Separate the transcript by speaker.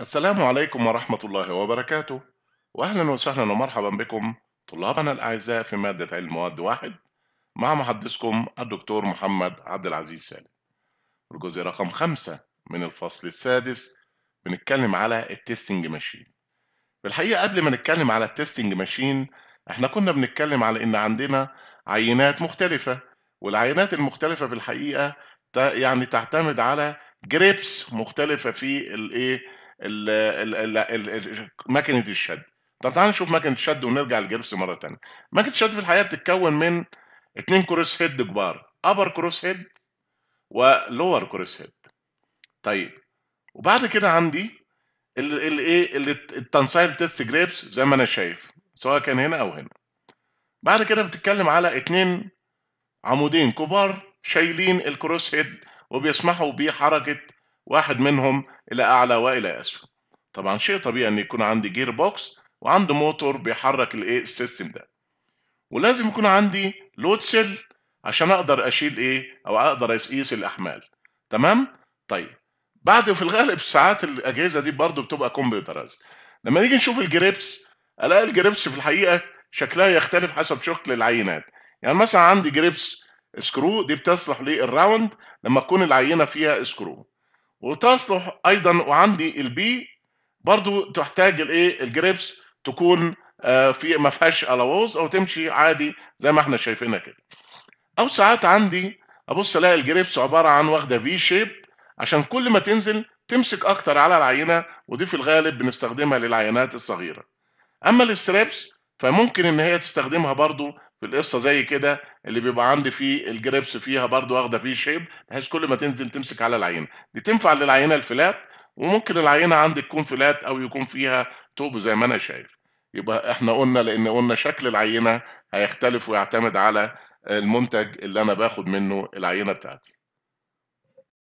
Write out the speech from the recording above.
Speaker 1: السلام عليكم ورحمة الله وبركاته وأهلا وسهلا ومرحبا بكم طلابنا الأعزاء في مادة علم مواد واحد مع محدثكم الدكتور محمد عبد العزيز سالم الجزء رقم خمسة من الفصل السادس بنتكلم على التستنج ماشين بالحقيقة قبل ما نتكلم على التستنج ماشين احنا كنا بنتكلم على ان عندنا عينات مختلفة والعينات المختلفة في الحقيقة يعني تعتمد على جريبس مختلفة في الايه ماكينه الشد طب تعالى نشوف ماكينه الشد ونرجع للجبس مره ثانيه ماكينه الشد في الحقيقه بتتكون من اثنين كروس هيد كبار ابر كروس هيد ولور كروس هيد طيب وبعد كده عندي الايه التنسايل تيست جريبس زي ما انا شايف سواء كان هنا او هنا بعد كده بتتكلم على اتنين عمودين كبار شايلين الكروس هيد وبيسمحوا بحركه واحد منهم إلى أعلى وإلى أسفل طبعا شيء طبيعي أن يكون عندي جير بوكس وعنده موتور بيحرك الإيه السيستم ده ولازم يكون عندي لود سيل عشان أقدر أشيل إيه أو أقدر أقيس الأحمال تمام طيب بعد في الغالب ساعات الأجهزة دي برضو بتبقى كمبيوترز لما نيجي نشوف الجريبس ألاقي الجريبس في الحقيقة شكلها يختلف حسب شكل العينات يعني مثلا عندي جريبس سكرو دي بتصلح للراوند لما تكون العينه فيها سكرو وتصلح ايضا وعندي البي برضو تحتاج الايه الجريبس تكون آه، في ما فيهاش الاوز او تمشي عادي زي ما احنا شايفينها كده او ساعات عندي ابص الاقي الجريبس عباره عن واخده في شيب عشان كل ما تنزل تمسك اكتر على العينه ودي في الغالب بنستخدمها للعينات الصغيره اما الاستريبس فممكن ان هي تستخدمها برضو في القصه زي كده اللي بيبقى عندي فيه الجريبس فيها برضو واخده فيه شيب بحيث كل ما تنزل تمسك على العينه دي تنفع للعينه الفلات وممكن العينه عندي تكون فلات او يكون فيها توب زي ما انا شايف يبقى احنا قلنا لان قلنا شكل العينه هيختلف ويعتمد على المنتج اللي انا باخد منه العينه بتاعتي